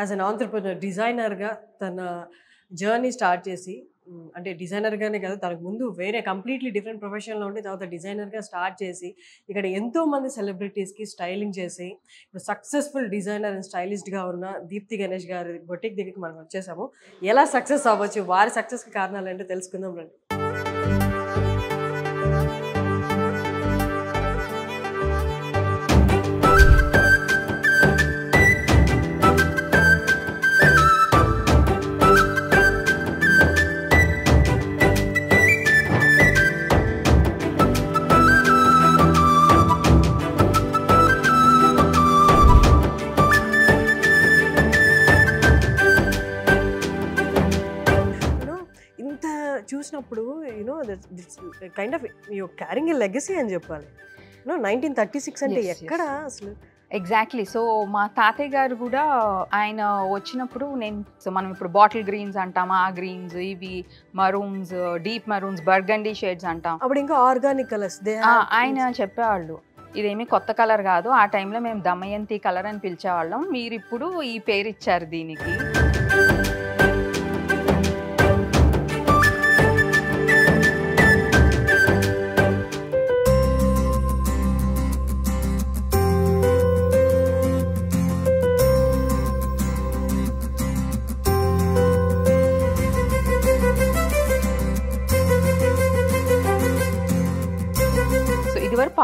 As an entrepreneur డిజైనర్గా తన journey start చేసి అంటే డిజైనర్గానే కదా తనకు ముందు వేరే కంప్లీట్లీ డిఫరెంట్ ప్రొఫెషన్లో ఉండి తర్వాత డిజైనర్గా స్టార్ట్ చేసి ఇక్కడ ఎంతోమంది సెలబ్రిటీస్కి స్టైలింగ్ చేసి ఇప్పుడు సక్సెస్ఫుల్ డిజైనర్ అండ్ స్టైలిస్ట్గా ఉన్న దీప్తి గణేష్ గారి బొటిక్ దగ్గరికి మనం వచ్చేసాము ఎలా సక్సెస్ అవ్వచ్చు వారి సక్సెస్కి కారణాలు ఏంటో తెలుసుకుందాం రండి no that's kind of you carrying a legacy అని చెప్పాలి నో నైన్టీన్ థర్టీ సిక్స్ అంటే ఎక్కడ అసలు ఎగ్జాక్ట్లీ సో మా తాతయ్య గారు కూడా ఆయన వచ్చినప్పుడు నేను సో మనం ఇప్పుడు బాటిల్ గ్రీన్స్ అంటాం ఆ గ్రీన్స్ ఇవి maroons deep maroons burgundy shades అంటాం అప్పుడు ఇంకా ఆర్గానిక్ కలర్స్ ఆయన చెప్పేవాళ్ళు ఇదేమి కొత్త కలర్ కాదు ఆ టైంలో మేము దమయంతి కలర్ అని పిలిచేవాళ్ళం మీరు ఇప్పుడు ఈ పేరు ఇచ్చారు దీనికి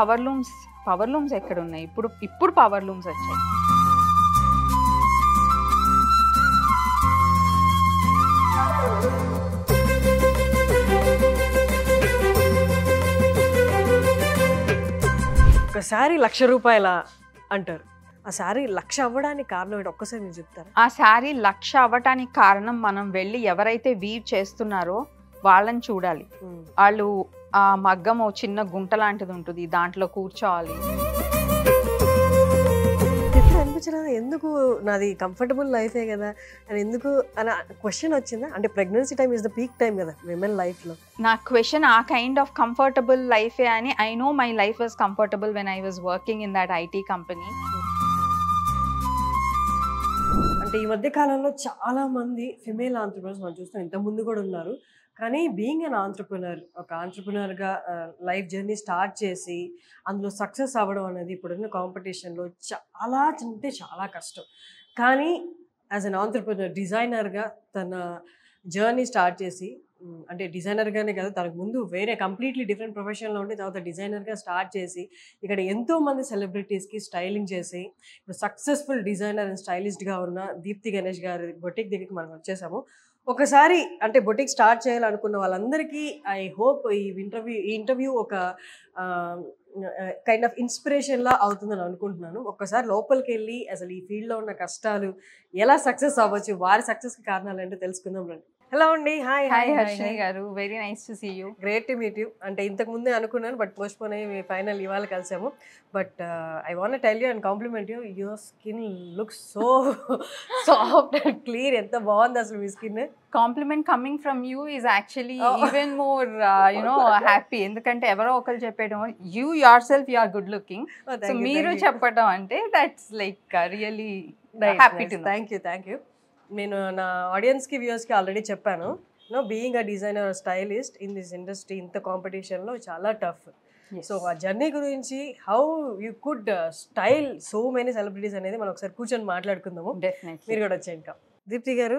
పవర్ లూమ్స్ పవర్ లూమ్స్ ఎక్కడ ఉన్నాయి ఇప్పుడు ఇప్పుడు పవర్ లూమ్స్ వచ్చాయి ఒక శారీ లక్ష రూపాయల అంటారు ఆ శారీ లక్ష అవ్వడానికి కారణం ఏంటి ఒక్కసారి మీరు చెప్తారు ఆ శారీ లక్ష అవ్వటానికి కారణం మనం వెళ్ళి ఎవరైతే వీవ్ చేస్తున్నారో వాళ్ళని చూడాలి వాళ్ళు ఆ మగ్గం చిన్న గుంట లాంటిది ఉంటుంది దాంట్లో కూర్చోవాలి ఎందుకు నాది కంఫర్టబుల్ లైఫే కదా అని ఎందుకు అని క్వశ్చన్ వచ్చిందా అంటే pregnancy time is the peak time కదా విమెన్ లైఫ్లో నా క్వశ్చన్ ఆ కైండ్ ఆఫ్ కంఫర్టబుల్ లైఫే అని I know my life was comfortable when I was working in that IT company అంటే ఈ మధ్య కాలంలో చాలా మంది ఫిమేల్ ఆంటర్ప్రినర్స్ మనం చూస్తాం ఇంత ముందు కూడా ఉన్నారు కానీ బీయింగ్ అన్ ఆంటర్ప్రినర్ ఒక ఆంటర్ప్రినర్గా లైఫ్ జర్నీ స్టార్ట్ చేసి అందులో సక్సెస్ అవ్వడం అనేది ఇప్పుడున్న కాంపిటీషన్లో చాలా అంటే చాలా కష్టం కానీ యాజ్ అన్ ఆంటర్ప్రినర్ డిజైనర్గా తన జర్నీ స్టార్ట్ చేసి అంటే డిజైనర్గానే కదా తనకు ముందు వేరే కంప్లీట్లీ డిఫరెంట్ ప్రొఫెషన్లో ఉండి తర్వాత డిజైనర్గా స్టార్ట్ చేసి ఇక్కడ ఎంతోమంది సెలబ్రిటీస్కి స్టైలింగ్ చేసి సక్సెస్ఫుల్ డిజైనర్ అండ్ స్టైలిస్ట్గా ఉన్న దీప్తి గణేష్ గారి బొటిక్ దగ్గరికి మనం వచ్చేసాము ఒకసారి అంటే బొటిక్ స్టార్ట్ చేయాలనుకున్న వాళ్ళందరికీ ఐ హోప్ ఈ ఇంటర్వ్యూ ఈ ఇంటర్వ్యూ ఒక కైండ్ ఆఫ్ ఇన్స్పిరేషన్లా అవుతుందని అనుకుంటున్నాను ఒక్కసారి లోపలికి వెళ్ళి అసలు ఈ ఫీల్డ్లో ఉన్న కష్టాలు ఎలా సక్సెస్ అవ్వచ్చు వారి సక్సెస్కి కారణాలు ఏంటో తెలుసుకుందాం రండి హలో అండి హాయ్ హాయ్ హర్షిణి గారు very nice to see you great to meet you అంటే ఇంతకు ముందే అనుకున్నాను బట్ పోస్ట్ పోన్ అయ్యి ఫైనల్ ఇవాళ కలిసాము but I want tell you and compliment you your skin look so soft and clear ఎంత బాగుంది అసలు మీ skin compliment coming from you is actually even more you know happy ఎందుకంటే ఎవరో ఒకరు చెప్పడం you yourself you are good looking so మీరు చెప్పడం అంటే that's like really happy to thank you thank you నేను నా ఆడియన్స్కి వ్యూవర్స్కి ఆల్రెడీ చెప్పాను no being a designer stylist in this industry ఇంత కాంపిటీషన్లో చాలా టఫ్ సో ఆ జర్నీ గురించి how you could style so many celebrities అనేది మనం ఒకసారి కూర్చొని మాట్లాడుకుందాము మీరు కూడా వచ్చాయి ఇంకా దీప్తి గారు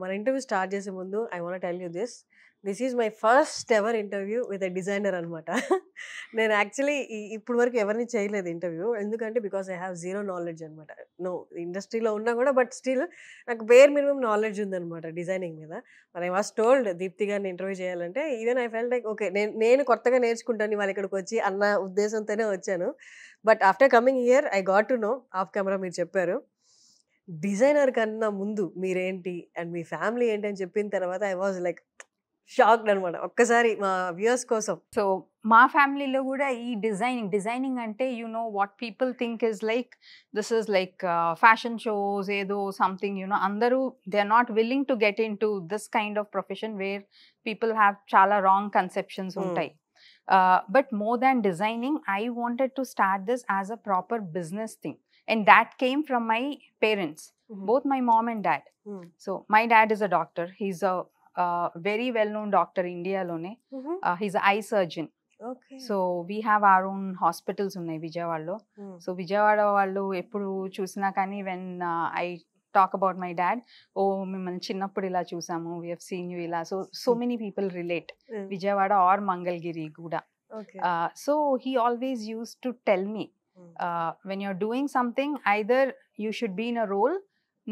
మన ఇంటర్వ్యూ స్టార్ట్ చేసే ముందు I want tell you this this is my first ever interview with a designer అనమాట నేను యాక్చువల్లీ ఇప్పుడు వరకు ఎవరిని చేయలేదు ఇంటర్వ్యూ ఎందుకంటే because I have zero knowledge అనమాట నో ఇండస్ట్రీలో ఉన్నా కూడా బట్ స్టిల్ నాకు బేర్ మినిమం నాలెడ్జ్ ఉందనమాట డిజైనింగ్ మీద మరి ఐ వాస్ టోల్డ్ దీప్తి గారిని ఇంటర్వ్యూ చేయాలంటే even I fell like okay నేను నేను కొత్తగా నేర్చుకుంటాను వాళ్ళ ఇక్కడికి వచ్చి అన్న ఉద్దేశంతోనే వచ్చాను but after coming year I got to know off camera మీరు చెప్పారు డిజైనర్ కన్నా ముందు మీరేంటి అండ్ మీ ఫ్యామిలీ ఏంటి అని చెప్పిన తర్వాత ఐ వాజ్ లైక్ షాక్డ్ అనమాట ఒక్కసారి మా వ్యూయర్స్ కోసం సో మా ఫ్యామిలీలో కూడా ఈ డిజైనింగ్ డిజైనింగ్ అంటే you know what people think is like this is like fashion shows ఏదో సంథింగ్ యు నో అందరూ they are not willing to get into this kind of profession where people have చాలా wrong conceptions ఉంటాయి but more than designing I wanted to start this as a proper business thing and that came from my parents both my mom and dad so my dad is a doctor he's a very well known doctor ఇండియాలోనే his eye surgeon so we have our own hospitals ఉన్నాయి విజయవాడలో సో hmm. Vijayawada వాళ్ళు ఎప్పుడు చూసినా కానీ when I talk about my dad ఓ మిమ్మల్ని చిన్నప్పుడు ఇలా చూసాము వీఎఫ్ సీన్ యూ ఇలా so so many people relate Vijayawada or Mangalagiri కూడా so he always use to tell me when you're doing something either you should be in a role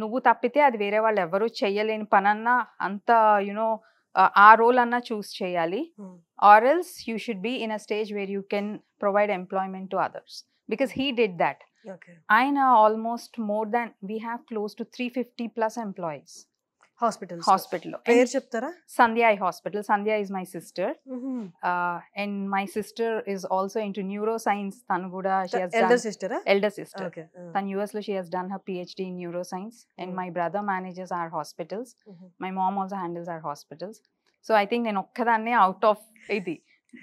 నువ్వు తప్పితే అది వేరే వాళ్ళు ఎవరు చేయలేని పనన్నా అంత యునో ఆ రోల్ అన్నా చూస్ చేయాలి or else you should be in a stage where you can provide employment to others because he did that ఆయన almost more than we have close to three fifty plus employees hospital హాస్పిటల్లో పేరు చెప్తారా Sandhya eye hospital Sandhya is my sister and my sister is also into neuro science తను కూడా elder sister elder sister తను US లో she has done her PhD in neuro science and my brother managers our hospitals my mom also handles our hospitals so I think నేను ఒక్కదాన్నే out of ఇది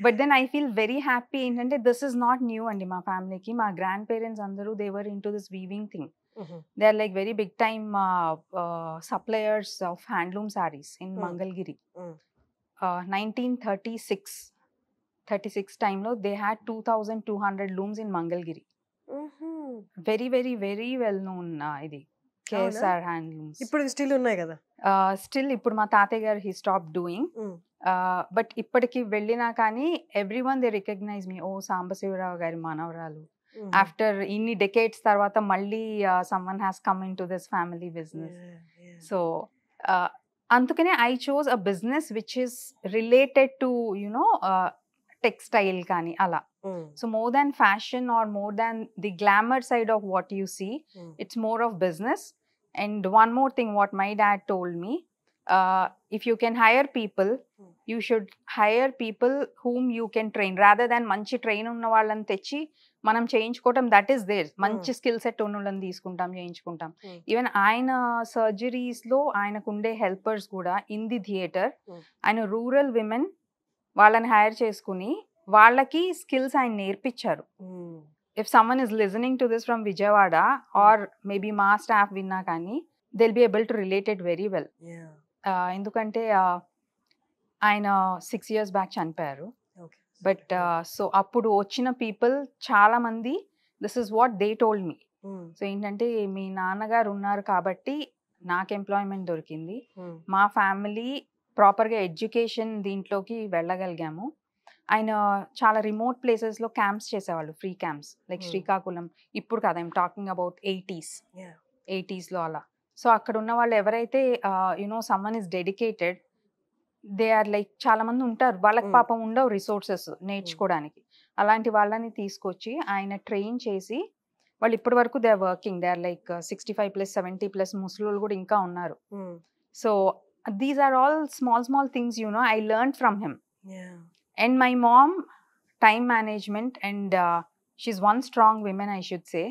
but then I feel very happy ఏంటంటే this is not new అండి మా ఫ్యామిలీకి మా grand parents అందరూ they were into this weaving thing they are like very big time suppliers of handloom saris in Mangalagiri nineteen thirty six thirty six టైంలో they had two thousand two hundred looms in Mangalagiri very very very well known ఇది KSR handlooms ఇప్పుడు still ఉన్నాయి కదా still uh, ఇప్పుడు మా తాతయ్య గారు he stop doing but ఇప్పటికి వెళ్ళినా కానీ everyone they recognize me ఓ సాంబశివరావు గారి మానవరాలు after ఇన్ని డెకేట్స్ తర్వాత మళ్ళీ someone has come into this family business so అందుకనే I chose a business which is related to you know textile కానీ అలా so more than fashion or more than the glamour side of what you see it's more of business and one more thing what my dad told me uh, if you can hire people, you should hire people whom you can train rather than మంచి train ఉన్న వాళ్ళని తెచ్చి మనం చేయించుకోవటం that is there మంచి skill set ఉన్నోళ్ళని తీసుకుంటాం చేయించుకుంటాం ఈవెన్ ఆయన సర్జరీస్ లో ఆయనకు ఉండే హెల్పర్స్ కూడా ఇన్ ది థియేటర్ ఆయన రూరల్ విమెన్ వాళ్ళని హైర్ చేసుకుని వాళ్ళకి స్కిల్స్ ఆయన నేర్పించారు if someone is listening to this from Vijayawada or maybe మా స్టాఫ్ విన్నా కానీ they'll be able to related very well ఎందుకంటే ఆయన సిక్స్ ఇయర్స్ బ్యాక్ చనిపోయారు బట్ సో uh, అప్పుడు వచ్చిన పీపుల్ చాలా మంది this is what they told me so ఏంటంటే మీ నాన్నగారు ఉన్నారు కాబట్టి నాకు ఎంప్లాయ్మెంట్ దొరికింది hmm. మా ఫ్యామిలీ ప్రాపర్గా ఎడ్యుకేషన్ దీంట్లోకి వెళ్ళగలిగాము ఆయన చాలా రిమోట్ ప్లేసెస్లో క్యాంప్స్ చేసేవాళ్ళు ఫ్రీ క్యాంప్స్ లైక్ శ్రీకాకుళం ఇప్పుడు కదా ఐమ్ టాకింగ్ అబౌట్ ఎయిటీస్ ఎయిటీస్లో అలా సో అక్కడ ఉన్న వాళ్ళు ఎవరైతే you know someone is dedicated they are like చాలా మంది ఉంటారు వాళ్ళకి పాపం ఉండవు రిసోర్సెస్ నేర్చుకోవడానికి అలాంటి వాళ్ళని తీసుకొచ్చి ఆయన ట్రైన్ చేసి వాళ్ళు ఇప్పటి వరకు they are working they are like sixty five plus seventy plus Muslim కూడా ఇంకా ఉన్నారు so these are all small small things you know I learn from him and my mom time management and she's one strong women I should say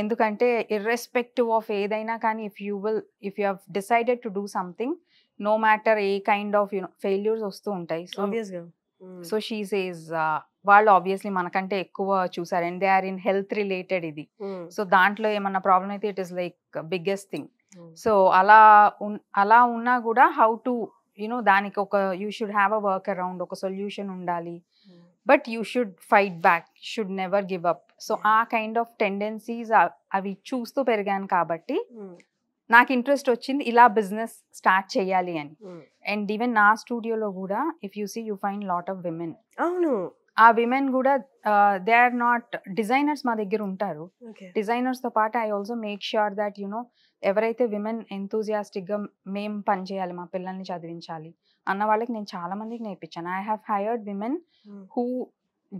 ఎందుకంటే irrespective of ఏదైనా కానీ if you will if you have decided to do something no matter ఏ kind of you know failures వస్తూ ఉంటాయి so so she says వాళ్ళు obviously మనకంటే ఎక్కువ చూసారు and they are in health related ఇది సో hmm. దాంట్లో ఏమన్నా ప్రాబ్లం అయితే it is like biggest thing so అలా అలా ఉన్నా కూడా హౌ టు యునో దానికి ఒక you should have a work around ఒక సొల్యూషన్ ఉండాలి but you should fight back should never give up so ఆ కైండ్ ఆఫ్ టెండెన్సీస్ అవి చూస్తూ పెరిగాను కాబట్టి hmm. నాకు ఇంట్రెస్ట్ వచ్చింది ఇలా బిజినెస్ స్టార్ట్ చేయాలి అని అండ్ hmm. ఈవెన్ నా స్టూడియోలో కూడా if you see you find lot of women అవును ఆ విమెన్ కూడా దే ఆర్ నాట్ డిజైనర్స్ మా దగ్గర ఉంటారు డిజైనర్స్ తో పాటు I also make sure that you know ఎవరైతే విమెన్ ఎంతూజియాస్టిక్ గా మేము పనిచేయాలి మా పిల్లల్ని చదివించాలి అన్న వాళ్ళకి నేను చాలా మందికి నేర్పించాను I have hired women who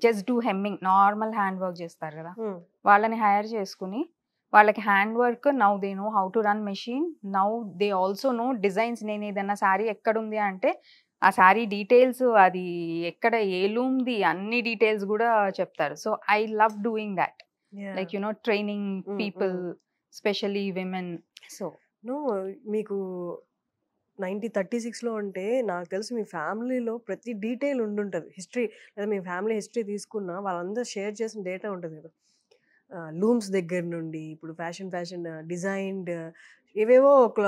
just do hemming normal hand work చేస్తారు కదా hmm. వాళ్ళని హైర్ చేసుకుని వాళ్ళకి hand work now they know how to run machine now they also know designs నేను ఏదైనా శారీ ఎక్కడుంది అంటే ఆ శారీ డీటెయిల్స్ అది ఎక్కడ ఏ లూమ్ది అన్ని డీటెయిల్స్ కూడా చెప్తారు so I love doing that like you know training people specially women so no మీకు నైన్టీ థర్టీ సిక్స్లో అంటే నాకు తెలిసి మీ ఫ్యామిలీలో ప్రతి డీటెయిల్ ఉండుంటుంది హిస్టరీ లేదా మీ ఫ్యామిలీ హిస్టరీ తీసుకున్న వాళ్ళందరూ షేర్ చేసిన డేటా ఉంటుంది కదా లూమ్స్ దగ్గర నుండి ఇప్పుడు ఫ్యాషన్ ఫ్యాషన్ డిజైన్డ్ ఏవేవో ఒక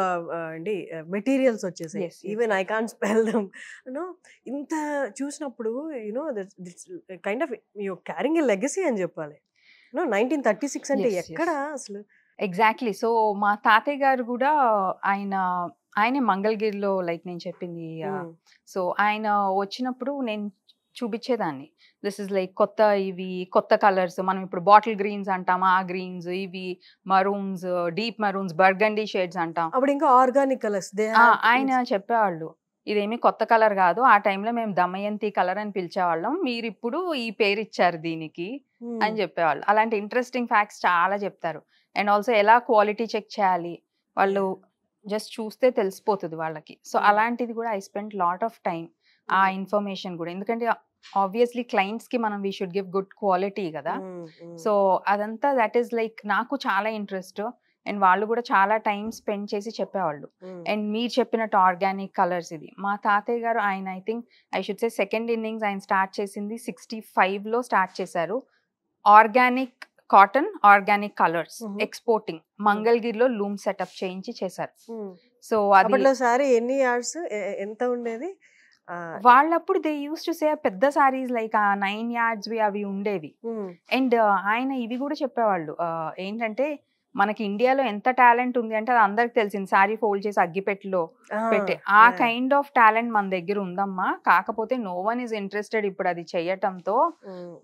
అండి మెటీరియల్స్ వచ్చేసాయి even I can spell them you know ఇంత చూసినప్పుడు you know it's kind of you carrying a legacy అని చెప్పాలి యూనో నైన్టీన్ థర్టీ సిక్స్ అంటే ఎక్కడ అసలు ఎగ్జాక్ట్లీ సో మా తాతయ్య గారు కూడా ఆయన ఆయనే మంగళగిరిలో లైక్ నేను చెప్పింది సో ఆయన వచ్చినప్పుడు నేను చూపించేదాన్ని దిస్ ఇస్ లైక్ కొత్త ఇవి కొత్త కలర్స్ మనం ఇప్పుడు బాటిల్ గ్రీన్స్ అంటాం ఆ గ్రీన్స్ ఇవి maroons deep maroons burgundy shades అంటాం అప్పుడు ఇంకా ఆర్గానిక్ కలర్స్ ఆయన చెప్పేవాళ్ళు ఇదేమి కొత్త కలర్ కాదు ఆ టైంలో మేము దమయంతి కలర్ అని పిలిచేవాళ్ళం మీరు ఇప్పుడు ఈ పేరు ఇచ్చారు దీనికి అని చెప్పేవాళ్ళు అలాంటి ఇంట్రెస్టింగ్ ఫ్యాక్ట్స్ చాలా చెప్తారు అండ్ ఆల్సో ఎలా క్వాలిటీ చెక్ చేయాలి వాళ్ళు జస్ట్ చూస్తే తెలిసిపోతుంది వాళ్ళకి సో hmm. అలాంటిది కూడా I spend lot of time ఆ ఇన్ఫర్మేషన్ hmm. కూడా ఎందుకంటే ఆబ్వియస్లీ క్లయింట్స్ కి మనం we should give good quality కదా సో అదంతా దట్ ఈస్ లైక్ నాకు చాలా ఇంట్రెస్ట్ అండ్ వాళ్ళు కూడా చాలా టైం స్పెండ్ చేసి చెప్పేవాళ్ళు అండ్ మీరు చెప్పినట్టు ఆర్గానిక్ కలర్స్ ఇది మా తాతయ్య గారు ఆయన I think I should say second innings ఆయన స్టార్ట్ చేసింది సిక్స్టీ ఫైవ్ లో స్టార్ట్ చేశారు organic cotton organic colours exporting మంగళగిరిలో లూమ్ సెటప్ చేయించి చేశారు సో అది ఎన్ని ఇయర్స్ ఎంత ఉండేది వాళ్ళప్పుడు దే యూస్ టు సే పెద్ద సారీస్ లైక్ ఆ నైన్ యార్డ్స్ అవి ఉండేవి అండ్ ఆయన ఇవి కూడా చెప్పేవాళ్ళు ఏంటంటే మనకి ఇండియాలో ఎంత టాలెంట్ ఉంది అంటే అది అందరికి తెలిసింది సారీ ఫోల్డ్ చేసి అగ్గిపెట్టలో పెట్టే ఆ కైండ్ ఆఫ్ టాలెంట్ మన దగ్గర ఉందమ్మా కాకపోతే నో వన్ ఇస్ ఇంట్రెస్టెడ్ ఇప్పుడు అది చెయ్యటంతో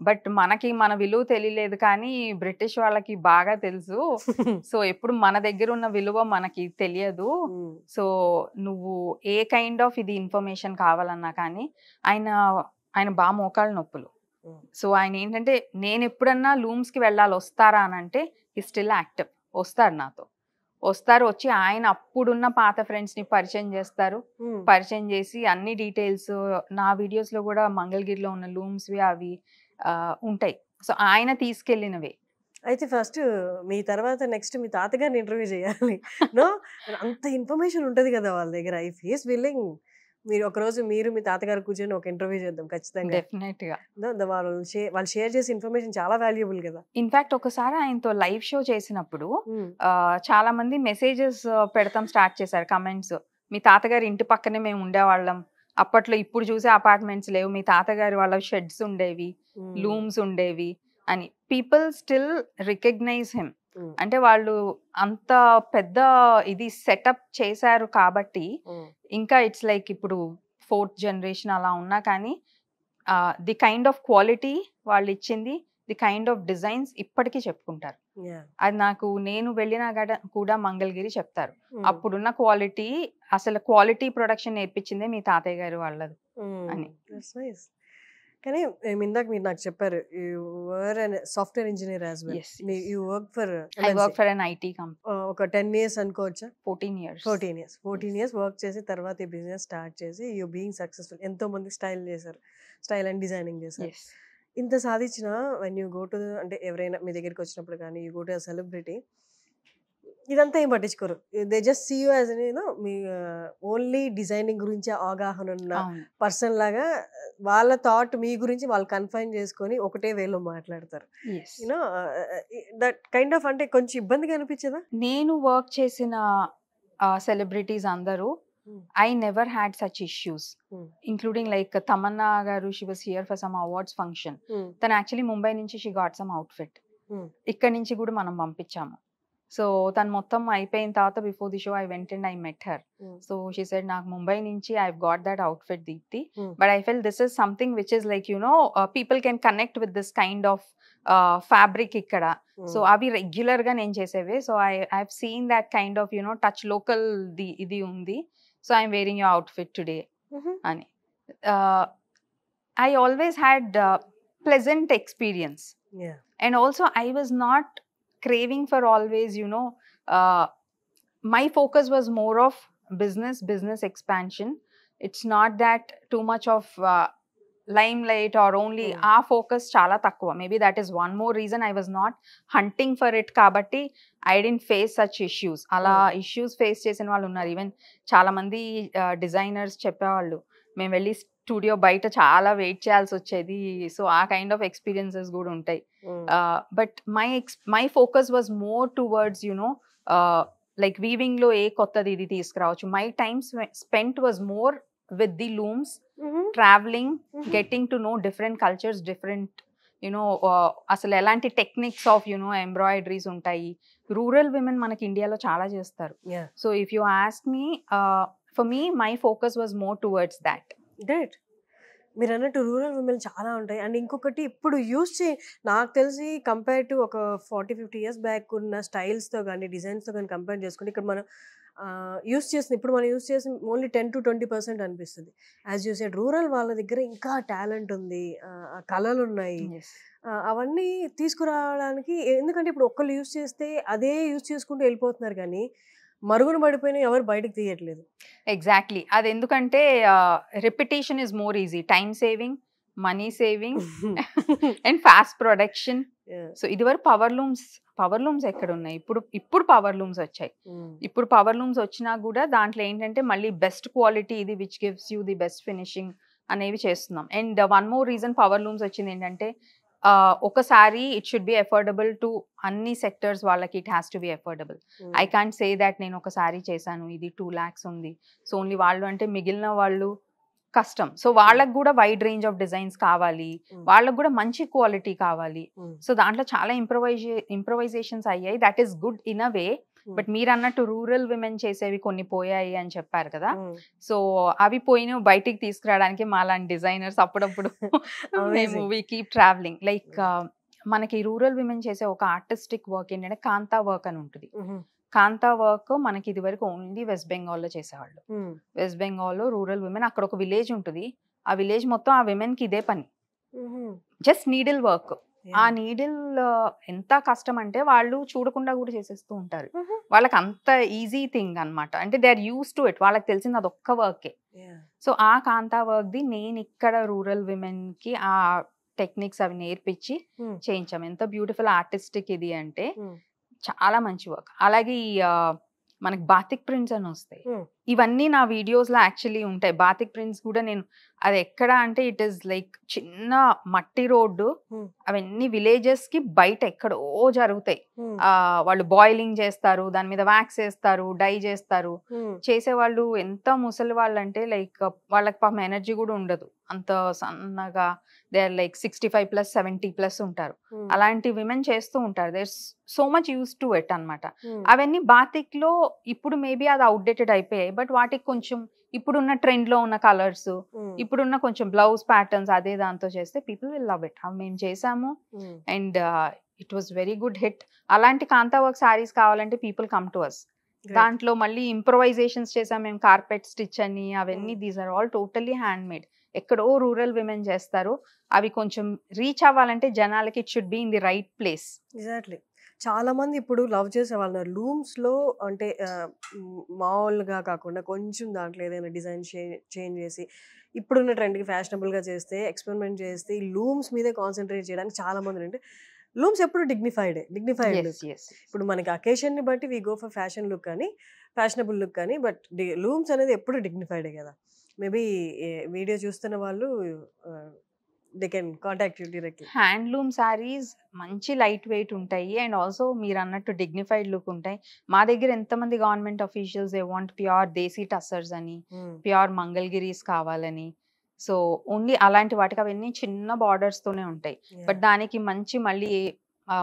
బట్ mm. మనకి మన విలువ తెలియలేదు కానీ బ్రిటిష్ వాళ్ళకి బాగా తెలుసు సో ఎప్పుడు మన దగ్గర ఉన్న విలువ మనకి తెలియదు సో mm. నువ్వు ఏ కైండ్ ఆఫ్ ఇది ఇన్ఫర్మేషన్ కావాలన్నా కానీ ఆయన ఆయన బాగా మోకాళ్ళ నొప్పులు సో mm. ఆయన ఏంటంటే నేను ఎప్పుడన్నా లూమ్స్ కి వెళ్ళాలి వస్తారా అని అంటే ఈ స్టిల్ యాక్టివ్ వస్తారు నాతో వస్తారు వచ్చి ఆయన అప్పుడున్న పాత ఫ్రెండ్స్ ని పరిచయం చేస్తారు పరిచయం చేసి అన్ని డీటెయిల్స్ నా వీడియోస్ లో కూడా మంగళగిరిలో ఉన్న లూమ్స్ వి అవి ఉంటాయి సో ఆయన తీసుకెళ్ళినవే అయితే ఫస్ట్ మీ తర్వాత నెక్స్ట్ మీ తాతగారిని ఇంటర్వ్యూ చేయాలి అంత ఇన్ఫర్మేషన్ ఉంటుంది కదా వాళ్ళ దగ్గర ఐ ఫీస్ విల్లింగ్ మీరు ఒకరోజు మీరు మీ తాతగారు కూర్చొని ఒక ఇంటర్వ్యూ చేద్దాం ఖచ్చితంగా డెఫినెట్ గా వాళ్ళు వాళ్ళు షేర్ చేసే ఇన్ఫర్మేషన్ చాలా వాల్యుబుల్ కదా ఇన్ఫాక్ట్ ఒకసారి ఆయనతో లైవ్ షో చేసినప్పుడు చాలా మంది మెసేజెస్ పెడతాం స్టార్ట్ చేశారు కమెంట్స్ మీ తాతగారు ఇంటి పక్కనే మేము ఉండేవాళ్ళం అప్పట్లో ఇప్పుడు చూసే అపార్ట్మెంట్స్ లేవు మీ తాతగారి వాళ్ళ షెడ్స్ ఉండేవి లూమ్స్ ఉండేవి అని పీపుల్ స్టిల్ రికగ్నైజ్ హిమ్ అంటే వాళ్ళు అంత పెద్ద ఇది సెటప్ చేశారు కాబట్టి ఇంకా ఇట్స్ లైక్ ఇప్పుడు ఫోర్త్ జనరేషన్ అలా ఉన్నా కానీ ది కైండ్ ఆఫ్ క్వాలిటీ వాళ్ళు ఇచ్చింది ది కైండ్ ఆఫ్ డిజైన్స్ ఇప్పటికీ చెప్పుకుంటారు అది నాకు నేను వెళ్ళినా కూడా మంగళగిరి చెప్తారు అప్పుడున్న క్వాలిటీ అసలు క్వాలిటీ ప్రొడక్షన్ నేర్పించిందే మీ తాతయ్య గారు వాళ్ళది అని కానీ ఇందాక మీరు నాకు చెప్పారు and software engineer as well work for I work for IT company ఒక టెన్ ఇయర్స్ అనుకోవచ్చా fourteen years fourteen years fourteen years work చేసి తర్వాత ఈ బిజినెస్ స్టార్ట్ చేసి యూ బీయింగ్ సక్సెస్ఫుల్ ఎంతో మంది స్టైల్ చేశారు స్టైల్ అండ్ డిజైనింగ్ చేశారు ఇంత సాధించిన వెన్ యూ గో టు అంటే ఎవరైనా మీ దగ్గరికి వచ్చినప్పుడు కానీ యూ గో టు సెలబ్రిటీ ఇదంతా ఏం పట్టించుకోరు they just see you as నేను మీ ఓన్లీ డిజైనింగ్ గురించి అవగాహన ఉన్న పర్సన్ లాగా వాళ్ళ థాట్ మీ గురించి వాళ్ళు కన్ఫైన్ చేసుకొని ఒకటే వేలో మాట్లాడతారు యూనో దట్ కైండ్ ఆఫ్ అంటే కొంచెం ఇబ్బందిగా అనిపించదా నేను వర్క్ చేసిన సెలబ్రిటీస్ అందరూ I never had such issues including like Tamannaah గారు she was here for some awards function తను యాక్చువల్లీ ముంబై నుంచి she got some outfit ఇక్కడ నుంచి కూడా మనం పంపించాము సో తను మొత్తం అయిపోయిన తర్వాత before the show I went and I met her hmm. So she said నాకు ముంబై నుంచి I got that outfit Deepti hmm. But I felt this is something which is like you know people can connect with this kind of fabric ఇక్కడ hmm. So అవి regular గా నేను చేసేవి so I I seen that kind of you know touch local the ఇది ఉంది so I'm wearing you outfit today mm-hmm. అని I always had pleasant experience and also I was not craving for always you know, uh, my focus was more of business, business expansion. It's not that too much of uh, or only ఆ focus చాలా తక్కువ maybe that is one more reason I was not hunting for it కాబట్టి I didn't face such issues అలా issues face చేసిన వాళ్ళు ఉన్నారు even చాలా మంది డిజైనర్స్ చెప్పేవాళ్ళు మేము వెళ్ళి స్టూడియో బయట చాలా వెయిట్ చేయాల్సి వచ్చేది సో ఆ కైండ్ ఆఫ్ ఎక్స్పీరియన్సెస్ కూడా ఉంటాయి but my ex my focus was more towards you know like weaving లో ఏ కొత్తది ఇది తీసుకురావచ్చు my time spent was more with the looms travelling getting to know different cultures different you know అసలు ఎలాంటి టెక్నిక్స్ ఆఫ్ యునో ఎంబ్రాయిడరీస్ ఉంటాయి rural women మనకి ఇండియాలో చాలా చేస్తారు so if you ask me for me my focus was more towards that great మీరు అన్నట్టు rural women చాలా ఉంటాయి అండ్ ఇంకొకటి ఇప్పుడు యూస్ చే నాకు తెలిసి కంపేర్ టు ఒక ఫార్టీ ఫిఫ్టీ ఇయర్స్ బ్యాక్ ఉన్న స్టైల్స్తో కానీ డిజైన్స్తో కానీ కంపేర్ చేసుకుంటే ఇక్కడ మనం యూస్ చేసిన ఇప్పుడు మనం యూస్ చేసి only ten to twenty percent అనిపిస్తుంది యాజ్ యూ సెడ్ రూరల్ వాళ్ళ దగ్గర ఇంకా టాలెంట్ ఉంది కళలు ఉన్నాయి అవన్నీ తీసుకురావడానికి ఎందుకంటే ఇప్పుడు ఒక్కళ్ళు యూస్ చేస్తే అదే యూస్ చేసుకుంటూ వెళ్ళిపోతున్నారు కానీ మరుగున పడిపోయిన ఎవరు బయటకు తీయట్లేదు ఎగ్జాక్ట్లీ అది ఎందుకంటే repetition is more easy time saving money saving and fast production so ఇదివరకు పవర్ లూమ్స్ పవర్ లూమ్స్ ఎక్కడ ఉన్నాయి ఇప్పుడు ఇప్పుడు పవర్ లూమ్స్ వచ్చాయి hmm. ఇప్పుడు పవర్ లూమ్స్ వచ్చినా కూడా దాంట్లో ఏంటంటే మళ్ళీ బెస్ట్ క్వాలిటీ ఇది which gives you the best finishing అనేవి చేస్తున్నాం and one more reason power looms వచ్చింది ఏంటంటే ఒకసారి it should be affordable to అన్ని సెక్టర్స్ వాళ్ళకి it has to be affordable I can't say that నేను ఒకసారి చేశాను ఇది టూ ల్యాక్స్ ఉంది సో ఓన్లీ వాళ్ళు అంటే మిగిలిన వాళ్ళు కష్టం సో hmm. వాళ్ళకు కూడా వైడ్ రేంజ్ ఆఫ్ డిజైన్స్ కావాలి hmm. వాళ్ళకు కూడా మంచి క్వాలిటీ కావాలి సో hmm. దాంట్లో చాలా ఇంప్రవైజే ఇంప్రవైజేషన్స్ అయ్యాయి that is good in a way but మీరు అన్నట్టు రూరల్ విమెన్ చేసేవి కొన్ని పోయాయి అని చెప్పారు కదా సో అవి పోయిన బయటికి తీసుకురావడానికి మా లాంటి డిజైనర్స్ అప్పుడప్పుడు మేము వీ కీప్ ట్రావెలింగ్ లైక్ మనకి రూరల్ విమెన్ చేసే ఒక ఆర్టిస్టిక్ వర్క్ ఏంటంటే కాంతా వర్క్ అని ఉంటుంది కాంతా వర్క్ మనకి ఇది వరకు ఓన్లీ వెస్ట్ బెంగాల్లో చేసేవాళ్ళు వెస్ట్ బెంగాల్లో రూరల్ విమెన్ అక్కడ ఒక విలేజ్ ఉంటుంది ఆ విలేజ్ మొత్తం ఆ విమెన్కి ఇదే పని జస్ట్ నీడిల్ వర్క్ ఆ నీడిల్ ఎంత కష్టం అంటే వాళ్ళు చూడకుండా కూడా చేసేస్తూ ఉంటారు వాళ్ళకి అంత ఈజీ థింగ్ అనమాట అంటే they are used to it వాళ్ళకి తెలిసింది ఒక్క వర్కే సో ఆ కాంతా వర్క్ ది నేను ఇక్కడ రూరల్ విమెన్ కి ఆ టెక్నిక్స్ అవి నేర్పించి చేయించాం ఎంత బ్యూటిఫుల్ ఆర్టిస్టిక్ ఇది అంటే చాలా మంచి వర్క్ అలాగే మనకి బాతిక్ ప్రింట్స్ అని వస్తాయి ఇవన్నీ నా వీడియోస్లో యాక్చువల్లీ ఉంటాయి బాతిక్ ప్రింట్స్ కూడా నేను అది ఎక్కడ అంటే ఇట్ ఈస్ లైక్ చిన్న మట్టి రోడ్డు అవన్నీ విలేజెస్ కి బయట ఎక్కడో జరుగుతాయి వాళ్ళు బాయిలింగ్ చేస్తారు దాని మీద వ్యాక్స్ వేస్తారు డై చేస్తారు చేసే వాళ్ళు ఎంత ముసలి వాళ్ళు అంటే లైక్ వాళ్ళకి పాపం ఎనర్జీ కూడా ఉండదు అంత సన్నగా they are like sixty five plus seventy plus ఉంటారు అలాంటి విమెన్ చేస్తూ ఉంటారు they're so much used to it అనమాట అవన్నీ బాతిక్ లో ఇప్పుడు మేబీ అది అవుట్డేటెడ్ అయిపోయాయి ఉంటాయి బట్ వాటికి కొంచెం ఇప్పుడున్న ట్రెండ్ లో ఉన్న కలర్స్ ఇప్పుడున్న కొంచెం బ్లౌజ్ ప్యాటర్న్స్ అదే దాంతో చేస్తే పీపుల్ విల్ లవ్ ఇట్ అవి మేము చేసాము and it was very good hit అలాంటి కాంతా వర్క్ శారీస్ కావాలంటే పీపుల్ కమ్ టు అస్ దాంట్లో మళ్ళీ ఇంప్రొవైజేషన్స్ చేసాం మేము కార్పెట్ స్టిచ్ అని అవన్నీ these are all totally handmade ఎక్కడో రూరల్ విమెన్ చేస్తారు అవి కొంచెం రీచ్ అవ్వాలంటే జనాలకి it should be in the right place exactly చాలామంది ఇప్పుడు లవ్ చేసే వాళ్ళ లూమ్స్లో అంటే మామూలుగా కాకుండా కొంచెం దాంట్లో ఏదైనా డిజైన్ చేంజ్ చేసి ఇప్పుడున్న ట్రెండ్కి ఫ్యాషనబుల్గా చేస్తే ఎక్స్పెరిమెంట్ చేస్తే లూమ్స్ మీదే కాన్సన్ట్రేట్ చేయడానికి చాలామంది అంటే లూమ్స్ ఎప్పుడు డిగ్నిఫైడ్ డిగ్నిఫైడ్ లుక్ ఇప్పుడు మనకి అకేషన్ని బట్టి we go for fashion look కానీ ఫ్యాషనబుల్ లుక్ కానీ బట్ లూమ్స్ అనేది ఎప్పుడు డిగ్నిఫైడే కదా మేబీ వీడియో చూస్తున్న వాళ్ళు they can contact directly handloom saris మంచి లైట్ వెయిట్ ఉంటాయి అండ్ ఆల్సో మీరు అన్నట్టు డిగ్నిఫైడ్ లుక్ ఉంటాయి మా దగ్గర ఎంతమంది government officials they want pure desi tussars అని ప్యూర్ hmm. మంగళగిరీస్ కావాలని సో ఓన్లీ అలాంటి వాటికి అవన్నీ చిన్న బార్డర్స్తోనే ఉంటాయి బట్ దానికి మంచి మళ్ళీ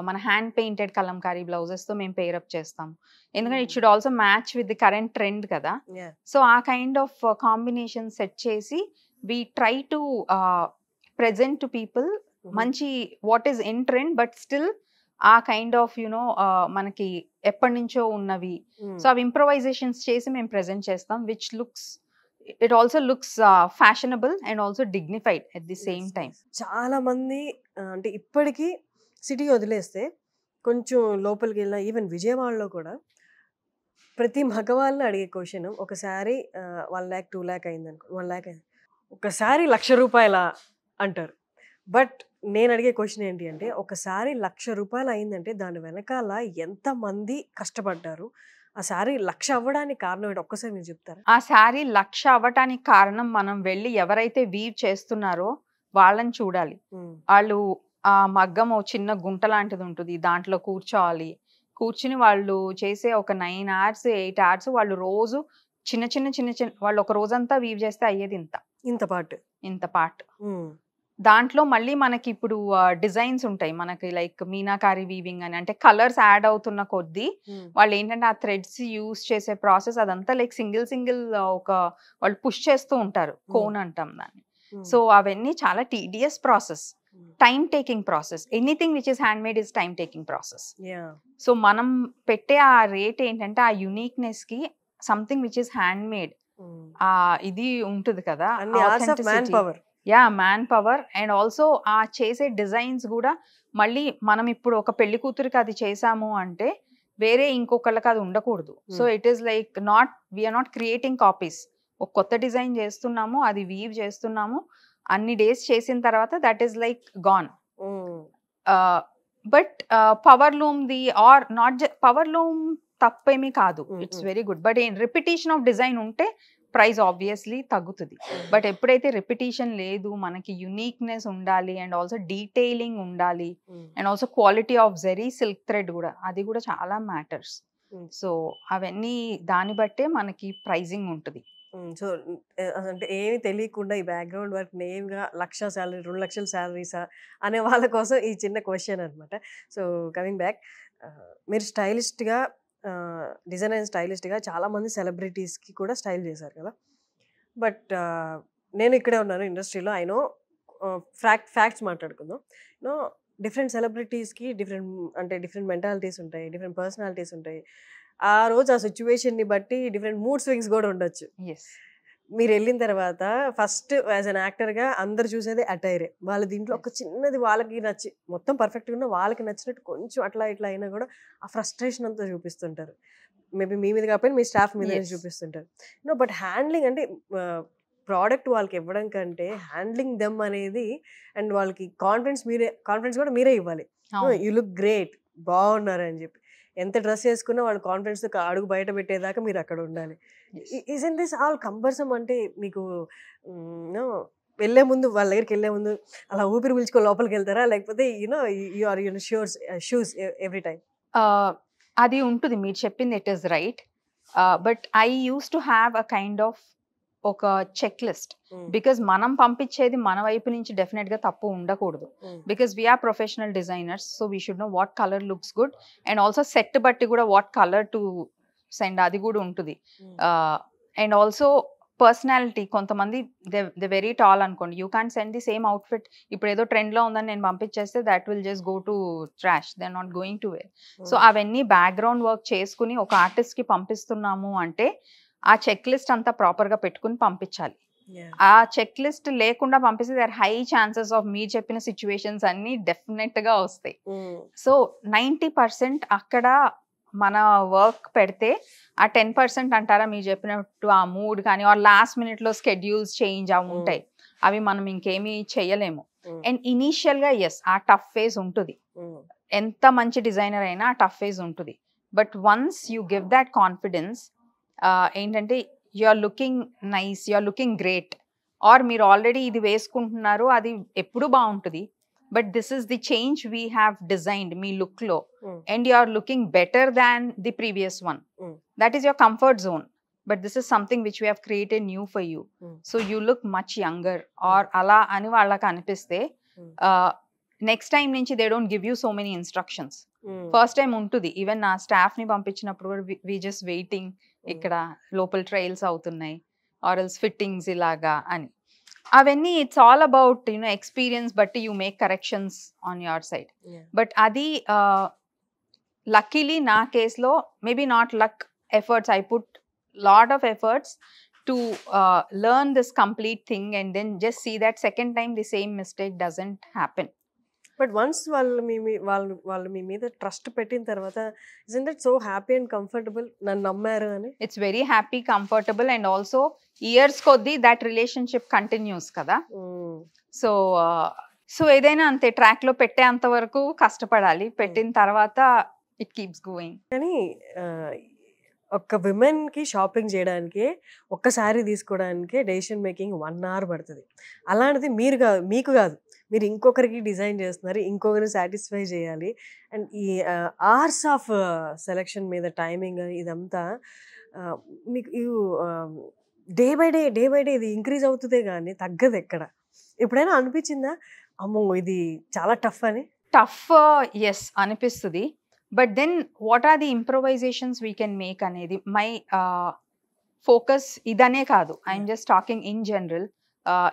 మన హ్యాండ్ పెయింటెడ్ కలంకారీ బ్లౌజెస్ తో మేము పేరప్ చేస్తాం ఎందుకంటే it should also match with current trend కదా సో ఆ కైండ్ ఆఫ్ కాంబినేషన్ సెట్ చేసి we try to present to people మంచి what is in trend but still ఆ కైండ్ ఆఫ్ యునో మనకి ఎప్పటి నుంచో ఉన్నవి సో mm. అవి ఇంప్రవైజేషన్స్ చేసి మేము ప్రెజెంట్ చేస్తాం which looks it also looks fashionable and also dignified at the same time చాలా మంది అంటే ఇప్పటికీ సిటీ వదిలేస్తే కొంచెం లోపలికి వెళ్ళిన ఈవెన్ విజయవాడలో కూడా ప్రతి మగవాళ్ళని అడిగే క్వశ్చన్ ఒకసారి వన్ ల్యాక్ టూ ల్యాక్ అయింది అనుకో వన్ ల్యాక్ అయింది ఒకసారి లక్ష రూపాయల అంటారు బట్ నేను అడిగే క్వశ్చన్ ఏంటి అంటే ఒకసారి లక్ష రూపాయలు అయిందంటే దాని వెనకాల ఎంతమంది కష్టపడ్డారు ఆ శారీ లక్ష అవ్వడానికి కారణం ఏంటి ఒక్కసారి మీరు చెప్తారు ఆ శారీ లక్ష అవ్వటానికి కారణం మనం వెళ్ళి ఎవరైతే వీవ్ చేస్తున్నారో వాళ్ళని చూడాలి వాళ్ళు ఆ మగ్గం చిన్న గుంట లాంటిది ఉంటుంది దాంట్లో కూర్చోవాలి కూర్చుని వాళ్ళు చేసే ఒక నైన్ అవర్స్ ఎయిట్ అవర్స్ వాళ్ళు రోజు చిన్న చిన్న చిన్న చిన్న వాళ్ళు ఒక రోజంతా వీవ్ చేస్తే అయ్యేది ఇంత ఇంత పాటు ఇంత పాటు దాంట్లో మళ్ళీ మనకి ఇప్పుడు డిజైన్స్ ఉంటాయి మనకి లైక్ మీనాకారి వీవింగ్ అని అంటే కలర్స్ యాడ్ అవుతున్న కొద్దీ వాళ్ళు ఏంటంటే ఆ థ్రెడ్స్ యూస్ చేసే ప్రాసెస్ అదంతా లైక్ సింగిల్ సింగిల్ ఒక వాళ్ళు పుష్ చేస్తూ ఉంటారు కోన్ అంటాం దాన్ని సో అవన్నీ చాలా tedious process time taking process anything which is handmade is time taking process so మనం పెట్టే ఆ రేట్ ఏంటంటే ఆ యునిక్నెస్ కి something which is handmade ఇది ఉంటుంది కదా yeah manpower and also ఆ చేసే డిజైన్స్ కూడా మళ్ళీ మనం ఇప్పుడు ఒక పెళ్లి కూతురికి అది చేసాము అంటే వేరే ఇంకొకళ్ళకి అది ఉండకూడదు so it is like not we're not creating copies ఒక కొత్త డిజైన్ చేస్తున్నాము అది వీవ్ చేస్తున్నాము అన్ని డేస్ చేసిన తర్వాత that is like gone but power loom they are not power loom తప్పేమీ కాదు it's very good but repetition of design ఉంటే ప్రైస్ ఆబ్వియస్లీ తగ్గుతుంది బట్ ఎప్పుడైతే రిపిటేషన్ లేదు మనకి యునీక్నెస్ ఉండాలి అండ్ ఆల్సో డీటెయిలింగ్ ఉండాలి and also quality of zari silk thread కూడా అది కూడా చాలా మ్యాటర్స్ సో అవన్నీ దాన్ని బట్టే మనకి ప్రైజింగ్ ఉంటుంది సో అంటే ఏమి తెలియకుండా ఈ బ్యాక్గ్రౌండ్ వర్క్ నేమ్గా లక్ష శాలరీ రెండు లక్షల శాలరీసా అనే వాళ్ళ కోసం ఈ చిన్న క్వశ్చన్ అనమాట సో కమింగ్ బ్యాక్ మీరు స్టైలిస్ట్గా డిజైన్ అండ్ స్టైలిస్ట్గా చాలామంది సెలబ్రిటీస్కి కూడా స్టైల్ చేశారు కదా బట్ నేను ఇక్కడే ఉన్నాను ఇండస్ట్రీలో ఐనో ఫ్యాక్ట్ ఫ్యాక్ట్స్ మాట్లాడుకుందాం నో డిఫరెంట్ సెలబ్రిటీస్కి డిఫరెంట్ అంటే డిఫరెంట్ మెంటాలిటీస్ ఉంటాయి డిఫరెంట్ పర్సనాలిటీస్ ఉంటాయి ఆ రోజు ఆ సిచ్యువేషన్ని బట్టి డిఫరెంట్ మూడ్ స్వింగ్స్ కూడా ఉండొచ్చు మీరు వెళ్ళిన తర్వాత ఫస్ట్ యాజ్ అన్ యాక్టర్గా అందరు చూసేది అటైరే వాళ్ళ దీంట్లో ఒక చిన్నది వాళ్ళకి నచ్చి మొత్తం పర్ఫెక్ట్గా ఉన్న వాళ్ళకి నచ్చినట్టు కొంచెం అట్లా ఇట్లా అయినా కూడా ఆ ఫ్రస్ట్రేషన్ అంతా చూపిస్తుంటారు మేబీ మీ మీద కాకపోయినా మీ స్టాఫ్ మీద చూపిస్తుంటారు నో బట్ హ్యాండ్లింగ్ అంటే ప్రోడక్ట్ వాళ్ళకి ఇవ్వడం కంటే హ్యాండ్లింగ్ దెమ్ అనేది అండ్ వాళ్ళకి కాన్ఫిడెన్స్ మీరే కాన్ఫిడెన్స్ కూడా మీరే ఇవ్వాలి యూ లుక్ గ్రేట్ బాగున్నారు అని చెప్పి ఎంత డ్రెస్ వేసుకున్నా వాళ్ళు కాన్ఫిడెన్స్ అడుగు బయట పెట్టేదాకా మీరు అక్కడ ఉండాలి is in this all cumbersome అంటే మీకు వెళ్ళే ముందు వాళ్ళ దగ్గరికి వెళ్ళే ముందు అలా ఊపిరి పీల్చుకో లోపలికి వెళ్తారా లేకపోతే యూనో యు ఆర్ యూన్ షూర్స్ షూస్ ఎవ్రీ టైం అది ఉంటుంది మీరు చెప్పింది it is right but I used to have a kind of ఒక చెక్ లిస్ట్ బికాస్ మనం పంపించేది మన వైపు నుంచి డెఫినెట్ గా తప్పు ఉండకూడదు because we're professional designers so we should know what colour looks good and also set బట్టి కూడా వాట్ కలర్ టు సెండ్ అది కూడా ఉంటుంది అండ్ ఆల్సో పర్సనాలిటీ కొంతమంది దే వెరీ టాల్ అనుకోండి you can send the same outfit ఇప్పుడు ఏదో ట్రెండ్లో ఉందని నేను పంపించేస్తే that will just go to trash they not going to wear so అవన్నీ బ్యాక్గ్రౌండ్ వర్క్ చేసుకుని ఒక ఆర్టిస్ట్కి పంపిస్తున్నాము అంటే ఆ చెక్ లిస్ట్ అంతా గా పెట్టుకుని పంపించాలి ఆ చెక్ లిస్ట్ లేకుండా పంపిస్తే దర్ హై ఛాన్సెస్ ఆఫ్ మీరు చెప్పిన సిచ్యువేషన్స్ అన్ని డెఫినెట్ గా వస్తాయి సో నైంటీ పర్సెంట్ అక్కడ మన వర్క్ పెడితే ఆ టెన్ పర్సెంట్ అంటారా మీరు చెప్పినట్టు ఆ మూడ్ కానీ ఆ లాస్ట్ మినిట్ లో స్కెడ్యూల్స్ చేంజ్ అవి mm. ఉంటాయి అవి మనం ఇంకేమీ చేయలేము అండ్ ఇనీషియల్ గా ఎస్ ఆ టఫ్ ఫేజ్ ఉంటుంది mm. ఎంత మంచి డిజైనర్ అయినా ఆ టఫ్ ఫేజ్ ఉంటుంది but once you give that confidence ఏంటంటే you are looking nice you are looking great or మీరు ఆల్రెడీ ఇది వేసుకుంటున్నారు అది ఎప్పుడు బాగుంటుంది but this is the change we have designed మీ లుక్ లో and you are looking better than the previous one that is your comfort zone but this is something which we have created new for you so you look much younger or అలా అని వాళ్ళకి అనిపిస్తే next hmm. Time నుంచి they don't give you so many instructions first time ఉంటుంది even నా staff ని పంపించినప్పుడు we just waiting ఇక్కడ లోపల ట్రయల్స్ అవుతున్నాయి ఆర్ఎల్స్ ఫిట్టింగ్స్ ఇలాగా అని అవన్నీ it's all about you know experience బట్టి you make corrections on your side but అది లక్కీలీ నా కేసులో maybe not luck efforts I put lot of efforts to learn this complete thing and then just see that second time the same mistake doesn't happen but once వాళ్ళు మీ మీ వాళ్ళు వాళ్ళు మీ మీద trust పెట్టిన తర్వాత in that so happy and comfortable నన్ను నమ్మారు అని it's very happy comfortable and also years కొద్దీ దట్ రిలేషన్షిప్ కంటిన్యూస్ కదా సో సో ఏదైనా అంతే ట్రాక్ లో పెట్టేంత వరకు కష్టపడాలి పెట్టిన తర్వాత ఇట్ కీప్స్ గోయింగ్ కానీ ఒక విమెన్కి షాపింగ్ చేయడానికి ఒక్క శారీ తీసుకోవడానికి డెసిషన్ మేకింగ్ వన్ అవర్ పడుతుంది అలాంటిది మీరు కాదు మీకు కాదు మీరు ఇంకొకరికి డిజైన్ చేస్తున్నారు ఇంకొకరిని సాటిస్ఫై చేయాలి అండ్ ఈ ఆర్స్ ఆఫ్ సెలెక్షన్ మీద టైమింగ్ ఇదంతా మీకు day by day day by day ఇది ఇంక్రీజ్ అవుతుందే కానీ తగ్గదు ఎక్కడ ఎప్పుడైనా అనిపించిందా అమ్మో ఇది చాలా టఫ్ అని టఫ్ ఎస్ అనిపిస్తుంది but then what are the improvisations we can make అనేది మై ఫోకస్ uh, ఇదనే కాదు I'm just talking in general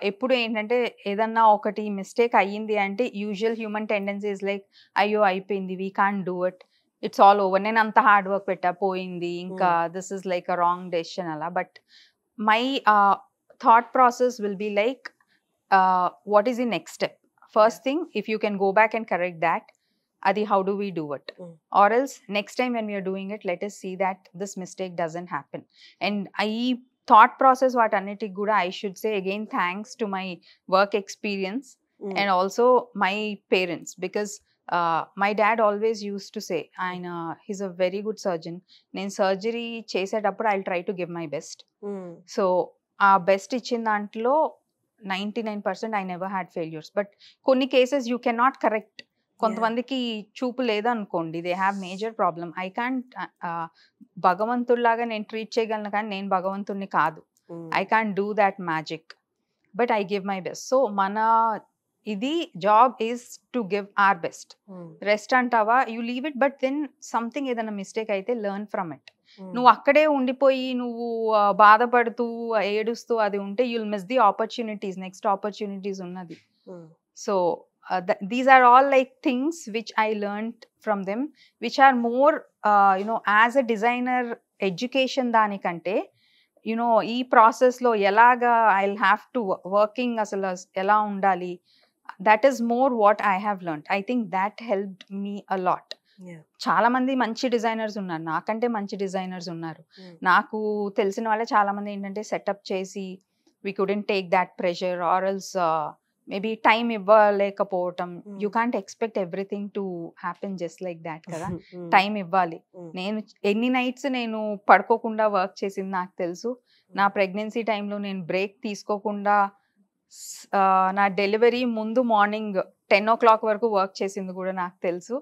ఎప్పుడు ఏంటంటే ఏదన్నా ఒకటి మిస్టేక్ అయ్యింది అంటే యూజువల్ హ్యూమన్ టెండెన్సీస్ లైక్ అయ్యో అయిపోయింది we can't do it it's all over నేను అంత హార్డ్ వర్క్ పెట్టా పోయింది ఇంకా this is like a wrong decision అలా but my thought process will be like what is the next step first thing if you can go back and correct that Adi, how do we do it? Mm. Or else, next time when we are doing it, let us see that this mistake doesn't happen. And I thought process what Aniti Guda, I should say again, thanks to my work experience mm. and also my parents because uh, my dad always used to say, "I know mm. he's a very good surgeon." In surgery, chase నేను upper, I'll try to give my best. Mm. So our best ఇచ్చిన in ninety 99%. I never had failures, but cases cases you cannot correct. కొంతమందికి చూపు లేదనుకోండి they have major problem I can't భగవంతుడిలాగా నేను treat చేయగలను కానీ నేను భగవంతుడిని కాదు I can do that magic but I give my best so మన ఇది job is to give our best rest అంటావా you leave it but then something ఏదైనా మిస్టేక్ అయితే లెర్న్ ఫ్రమ్ ఇట్ నువ్వు అక్కడే ఉండిపోయి నువ్వు బాధపడుతూ ఏడుస్తూ అది ఉంటే you'll miss the opportunities next opportunities ఉన్నది so mm. uh, th- these are all like things which I learned from them, which are more, uh, you know, as a designer education దానికంటే యు నో ఈ ప్రాసెస్లో ఎలాగా I have to working అసలు ఎలా ఉండాలి that is more what I have learn I think that help me a lot చాలా మంది మంచి డిజైనర్స్ ఉన్నారు నాకంటే మంచి డిజైనర్స్ ఉన్నారు hmm. నాకు తెలిసిన వాళ్ళే చాలా మంది ఏంటంటే సెటప్ చేసి we couldn't take that pressure or else maybe time ఇవ్వలేకపోవటం you can't expect everything to happen just like that కదా టైం ఇవ్వాలి నేను ఎన్ని నైట్స్ నేను పడుకోకుండా వర్క్ చేసింది నాకు తెలుసు నా ప్రెగ్నెన్సీ టైంలో నేను బ్రేక్ తీసుకోకుండా నా డెలివరీ ముందు మార్నింగ్ టెన్ ఓ క్లాక్ వరకు వర్క్ చేసింది కూడా నాకు తెలుసు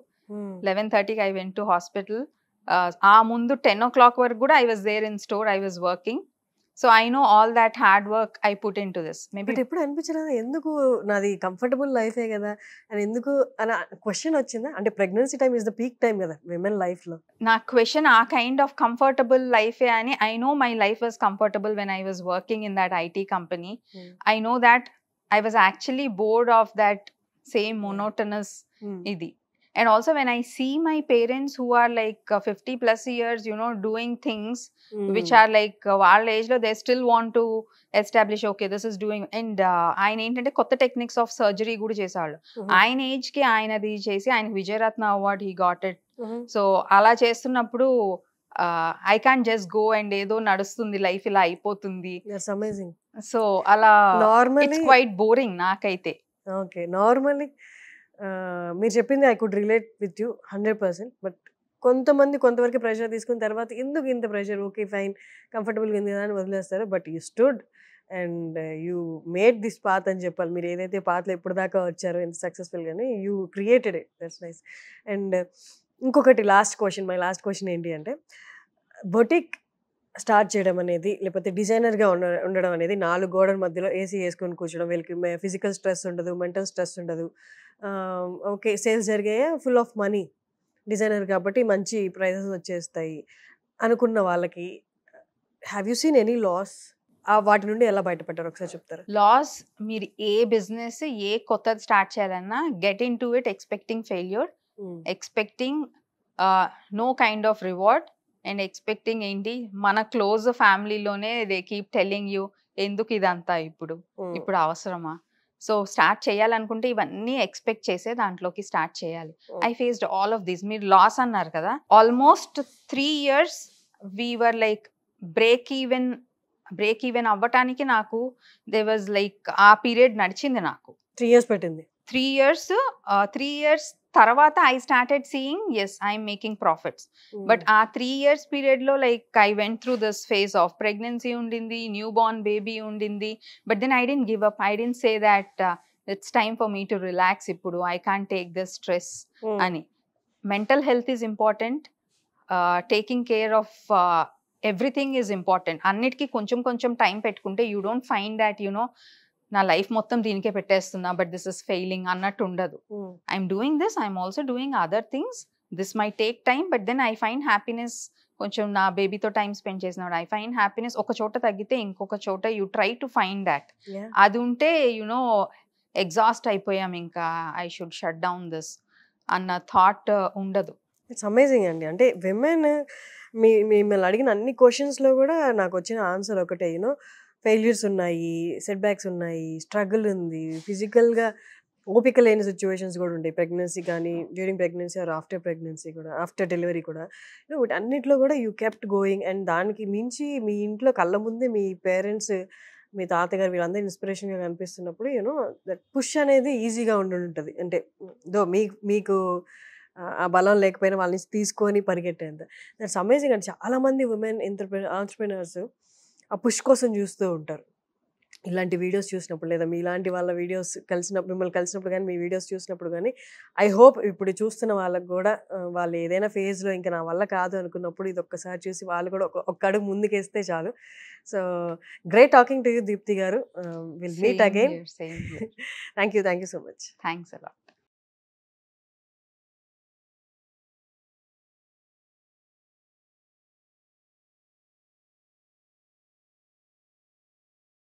లెవెన్ థర్టీకి ఐ వెంట్ టు హాస్పిటల్ ఆ ముందు టెన్ ఓ క్లాక్ వరకు కూడా I was there in store I was working so I know all that hard work I put into this maybe ఎప్పుడు అనిపించలేదు ఎందుకు నాది కంఫర్టబుల్ లైఫే కదా అని ఎందుకు అని క్వశ్చన్ వచ్చిందా అంటే pregnancy time is the peak time కదా విమెన్ లైఫ్ లో నా క్వశ్చన్ ఆ కైండ్ ఆఫ్ కంఫర్టబుల్ లైఫే అని I know my life was comfortable when I was working in that IT company I know that I was actually bored of that same monotonous ఇది and also when I see my parents who are like fifty plus years years no doing things which are like వాళ్ళ age లో they still want to establish okay this is doing and ఆయన ఏంటంటే కొత్త techniques of surgery కూడా చేసేవాళ్ళు hmm. ఆయన age కి అది చేసి ఆయన Vijayaratna award he got it so అలా చేస్తున్నప్పుడు I can just go and ఏదో నడుస్తుంది లైఫ్ ఇలా అయిపోతుంది సో అలా నార్మల్ క్వైట్ బోరింగ్ నాకైతే ఓకే నార్మల్లీ మీరు చెప్పింది I could relate with you hundred percent but కొంతమంది కొంతవరకు ప్రెషర్ తీసుకున్న తర్వాత ఎందుకు ఇంత ప్రెషర్ ఓకే ఫైన్ కంఫర్టబుల్గా ఉంది కదా అని వదిలేస్తారు but you stood and you made this path అని చెప్పాలి మీరు ఏదైతే పాత్లో ఎప్పుడు దాకా వచ్చారో ఎంత సక్సెస్ఫుల్గానే you created it that's nice and ఇంకొకటి last question my last question ఏంటి అంటే బొటిక్ స్టార్ట్ చేయడం అనేది లేకపోతే డిజైనర్గా ఉండ ఉండడం అనేది నాలుగు గోడల మధ్యలో ఏసీ వేసుకొని కూర్చోడం వీళ్ళకి ఫిజికల్ స్ట్రెస్ ఉండదు మెంటల్ స్ట్రెస్ ఉండదు ఓకే సేల్స్ జరిగాయే ఫుల్ ఆఫ్ మనీ డిజైనర్ కాబట్టి మంచి ప్రైజెస్ వచ్చేస్తాయి అనుకున్న వాళ్ళకి have you seen any loss వాటి నుండి ఎలా బయటపడ్డారు ఒకసారి చెప్తారు లాస్ మీరు ఏ బిజినెస్ ఏ కొత్తది స్టార్ట్ చేయాలన్నా get into it expecting failure expecting no kind of reward and expecting ఏంటి మన క్లోజ్ ఫ్యామిలీలోనే దే కీప్ టెల్లింగ్ యూ ఎందుకు ఇదంతా ఇప్పుడు ఇప్పుడు అవసరమా సో స్టార్ట్ చేయాలనుకుంటే ఇవన్నీ ఎక్స్పెక్ట్ చేసే దాంట్లోకి స్టార్ట్ చేయాలి I faced all of this మీరు లాస్ అన్నారు కదా almost three years we were like break even break even అవ్వటానికి నాకు దే వాజ్ లైక్ ఆ పీరియడ్ నడిచింది నాకు త్రీ ఇయర్స్ పెట్టింది త్రీ ఇయర్స్ త్రీ ఇయర్స్ తర్వాత I started seeing yes I'm making profits but ఆ త్రీ ఇయర్స్ లో like I went through this phase of pregnancy ఉండింది న్యూ బార్న్ బేబీ ఉండింది but then I didn't give up I didn't say that it's time for me to relax ఇప్పుడు I can take the stress అని mental health is important taking care of everything is important అన్నిటికీ కొంచెం కొంచెం time పెట్టుకుంటే you don't find that you know నా లైఫ్ మొత్తం దీనికే పెట్టేస్తున్నా బట్ దిస్ ఇస్ ఫెయిలింగ్ అన్నట్టు ఉండదు hmm. I'm doing this I'm also doing other things this my take time but then I find happiness కొంచెం నా బేబీతో టైం స్పెండ్ చేసినప్పుడు ఐ ఫైన్ హ్యాపీనెస్ ఒక చోట తగ్గితే ఇంకొక చోట you try to find that అది ఉంటే యునో ఎగ్జాస్ట్ అయిపోయాం ఇంకా I should shut down this అన్న థాట్ uh, ఉండదు ఇట్స్ అమేజింగ్ అండి అంటే విమెన్ మీ మిమ్మల్ని అడిగిన అన్ని క్వశ్చన్స్లో కూడా నాకు వచ్చిన ఆన్సర్ ఒకటే యూనో ఫెయిల్యూర్స్ ఉన్నాయి సెట్ బ్యాక్స్ ఉన్నాయి స్ట్రగుల్ ఉంది ఫిజికల్గా ఓపిక లేని సిచ్యువేషన్స్ కూడా ఉంటాయి ప్రెగ్నెన్సీ కానీ during pregnancy or after pregnancy కూడా ఆఫ్టర్ డెలివరీ కూడా వీటి అన్నింటిలో కూడా యూ కెప్ట్ గోయింగ్ అండ్ దానికి మించి మీ ఇంట్లో కళ్ళ ముందే మీ పేరెంట్స్ మీ తాతగారు వీళ్ళందరూ ఇన్స్పిరేషన్గా కనిపిస్తున్నప్పుడు యూనో దట్ పుష్ అనేది ఈజీగా ఉండి ఉంటుంది అంటే దో మీ మీకు ఆ బలం లేకపోయినా వాళ్ళని తీసుకొని పరిగెట్టేంత దట్స్ అమేజింగ్ అండ్ చాలామంది ఉమెన్ ఎంటర్ప్రె ఆంటర్ప్రినర్స్ ఆ పుష్ కోసం చూస్తూ ఉంటారు ఇలాంటి వీడియోస్ చూసినప్పుడు లేదా మీ ఇలాంటి వాళ్ళ వీడియోస్ కలిసినప్పుడు మిమ్మల్ని కలిసినప్పుడు కానీ మీ వీడియోస్ చూసినప్పుడు కానీ ఐ హోప్ ఇప్పుడు చూస్తున్న వాళ్ళకు కూడా వాళ్ళు ఏదైనా ఫేజ్లో ఇంకా నా వల్ల కాదు అనుకున్నప్పుడు ఇది ఒక్కసారి చూసి వాళ్ళు కూడా ఒక ఒక్క అడుగు ముందుకేస్తే చాలు so great talking to you Deepthi garu will meet again thank you thank you so much thanks అలా